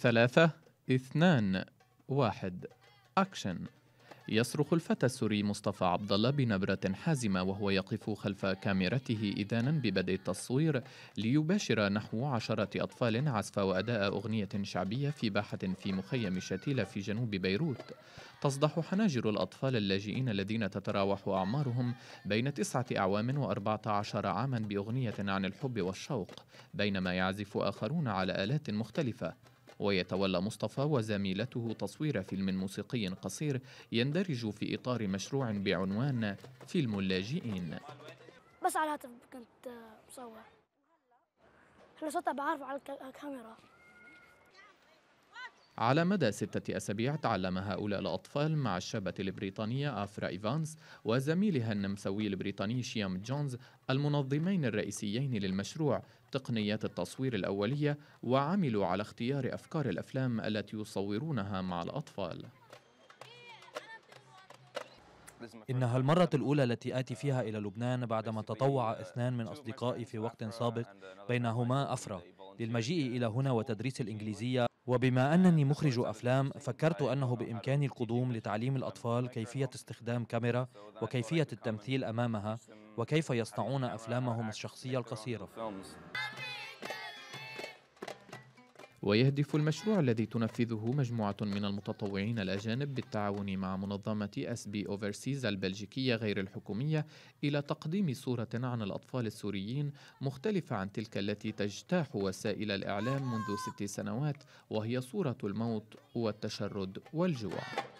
ثلاثة اثنان واحد أكشن يصرخ الفتى السوري مصطفى عبد الله بنبرة حازمة وهو يقف خلف كاميرته إذانا ببدء التصوير ليباشر نحو عشرة أطفال عزف وأداء أغنية شعبية في باحة في مخيم شتيلة في جنوب بيروت تصدح حناجر الأطفال اللاجئين الذين تتراوح أعمارهم بين تسعة أعوام وأربعة عشر عاما بأغنية عن الحب والشوق بينما يعزف آخرون على آلات مختلفة ويتولى مصطفى وزميلته تصوير فيلم موسيقي قصير يندرج في إطار مشروع بعنوان فيلم اللاجئين بس على الهاتف كنت مصور احنا صوتها بعرف على الكاميرا على مدى ستة أسابيع تعلم هؤلاء الأطفال مع الشابة البريطانية أفرا إيفانس وزميلها النمساوي البريطاني شيام جونز المنظمين الرئيسيين للمشروع تقنيات التصوير الأولية وعملوا على اختيار أفكار الأفلام التي يصورونها مع الأطفال إنها المرة الأولى التي آتي فيها إلى لبنان بعدما تطوع اثنان من أصدقائي في وقت سابق بينهما أفرا للمجيء إلى هنا وتدريس الإنجليزية وبما أنني مخرج أفلام فكرت أنه بإمكاني القدوم لتعليم الأطفال كيفية استخدام كاميرا وكيفية التمثيل أمامها وكيف يصنعون أفلامهم الشخصية القصيرة ويهدف المشروع الذي تنفذه مجموعة من المتطوعين الأجانب بالتعاون مع منظمة اس بي اوفرسيز البلجيكية غير الحكومية إلى تقديم صورة عن الأطفال السوريين مختلفة عن تلك التي تجتاح وسائل الإعلام منذ ست سنوات وهي صورة الموت والتشرد والجوع.